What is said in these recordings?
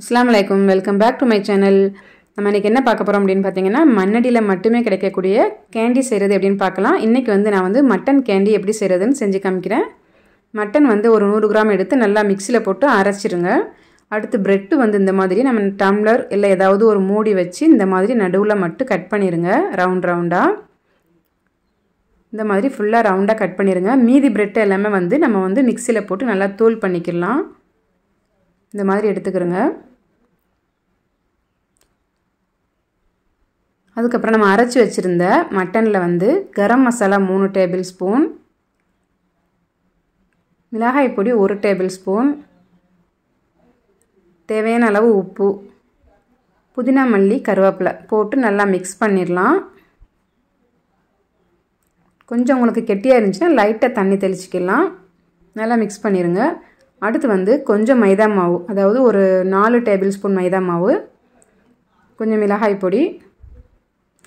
அஸ்லாம் வலைக்கம் welcome back to my channel நம்ம இன்றைக்கி என்ன பார்க்க போகிறோம் அப்படின்னு பார்த்தீங்கன்னா மண்ணடியில் மட்டுமே கிடைக்கக்கூடிய கேண்டி செய்கிறது அப்படின்னு பார்க்கலாம் இன்றைக்கி வந்து நான் வந்து மட்டன் கேண்டி எப்படி செய்கிறதுன்னு செஞ்சு காமிக்கிறேன் மட்டன் வந்து ஒரு நூறு கிராம் எடுத்து நல்லா மிக்சியில் போட்டு அரைச்சிருங்க அடுத்து ப்ரெட்டு வந்து இந்த மாதிரி நம்ம டம்ளர் இல்லை ஏதாவது ஒரு மூடி வச்சு இந்த மாதிரி நடுவில் மட்டும் கட் பண்ணிடுங்க ரவுண்ட் ரவுண்டாக இந்த மாதிரி ஃபுல்லாக ரவுண்டாக கட் பண்ணிடுங்க மீதி ப்ரெட்டு எல்லாமே வந்து நம்ம வந்து மிக்சியில் போட்டு நல்லா தூள் பண்ணிக்கிடலாம் இந்த மாதிரி எடுத்துக்கிறோங்க அதுக்கப்புறம் நம்ம அரைச்சி வச்சுருந்த மட்டனில் வந்து கரம் மசாலா மூணு டேபிள் ஸ்பூன் மிளகாய் பொடி ஒரு டேபிள் ஸ்பூன் தேவையான அளவு உப்பு புதினா மல்லி கருவேப்பிலை போட்டு நல்லா மிக்ஸ் பண்ணிடலாம் கொஞ்சம் உங்களுக்கு கெட்டியாக இருந்துச்சுன்னா லைட்டாக தண்ணி தெளிச்சிக்கலாம் நல்லா மிக்ஸ் பண்ணிடுங்க அடுத்து வந்து கொஞ்சம் மைதா மாவு அதாவது ஒரு நாலு டேபிள் ஸ்பூன் மைதா மாவு கொஞ்சம் மிளகாய் பொடி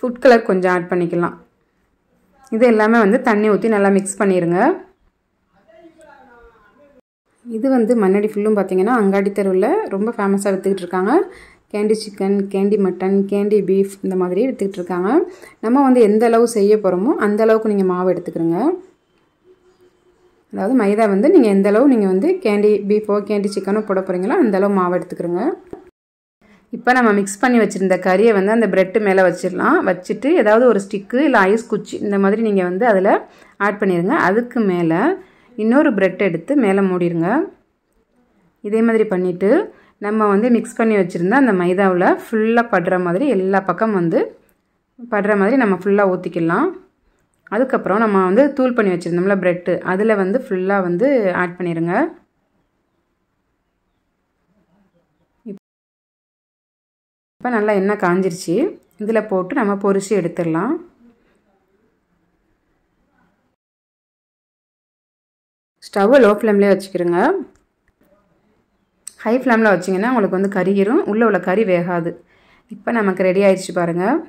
ஃபுட் கலர் கொஞ்சம் ஆட் பண்ணிக்கலாம் இது எல்லாமே வந்து தண்ணி ஊற்றி நல்லா மிக்ஸ் பண்ணிடுங்க இது வந்து மண்ணடி ஃபுல்லும் பார்த்திங்கன்னா அங்காடி தெருவில் ரொம்ப ஃபேமஸாக விற்றுக்கிட்டு இருக்காங்க candy chicken candy mutton candy beef இந்த மாதிரி விற்றுக்கிட்டு இருக்காங்க நம்ம வந்து எந்த அளவு செய்ய போகிறோமோ அந்த அளவுக்கு நீங்கள் மாவு எடுத்துக்கிறோங்க அதாவது மைதா வந்து நீங்கள் எந்தளவு நீங்கள் வந்து கேண்டி பீஃபோ கேண்டி சிக்கனோ போட போகிறீங்களோ அந்தளவு மாவு எடுத்துக்கிறோங்க இப்போ நம்ம மிக்ஸ் பண்ணி வச்சுருந்த கறியை வந்து அந்த ப்ரெட்டு மேலே வச்சிடலாம் வச்சுட்டு ஏதாவது ஒரு ஸ்டிக்கு இல்லை ஐஸ் குச்சி இந்த மாதிரி நீங்கள் வந்து அதில் ஆட் பண்ணிடுங்க அதுக்கு மேலே இன்னொரு ப்ரெட் எடுத்து மேலே மூடிடுங்க இதே மாதிரி பண்ணிவிட்டு நம்ம வந்து மிக்ஸ் பண்ணி வச்சுருந்தா அந்த மைதாவில் ஃபுல்லாக படுற மாதிரி எல்லா பக்கம் வந்து படுற மாதிரி நம்ம ஃபுல்லாக ஊற்றிக்கலாம் அதுக்கப்புறம் நம்ம வந்து தூள் பண்ணி வச்சுருந்தோம்ல ப்ரெட்டு அதில் வந்து ஃபுல்லாக வந்து ஆட் பண்ணிடுங்க இப்போ நல்லா எண்ணெய் காஞ்சிருச்சு இதில் போட்டு நம்ம பொரிச்சு எடுத்துடலாம் ஸ்டவ் லோ ஃப்ளேம்லேயே வச்சுக்கிறோங்க ஹை ஃப்ளேமில் வச்சிங்கன்னா உங்களுக்கு வந்து கறியிரும் உள்ளே உள்ள கறி வேகாது இப்போ நமக்கு ரெடி ஆயிடுச்சு பாருங்கள்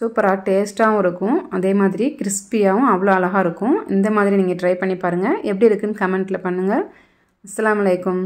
சூப்பராக டேஸ்ட்டாகவும் இருக்கும் அதே மாதிரி கிறிஸ்பியாகவும் அவ்வளோ அழகாக இருக்கும் இந்த மாதிரி நீங்கள் ட்ரை பண்ணி பாருங்கள் எப்படி இருக்குதுன்னு கமெண்ட்டில் பண்ணுங்கள் அஸ்லாம் வலைக்கம்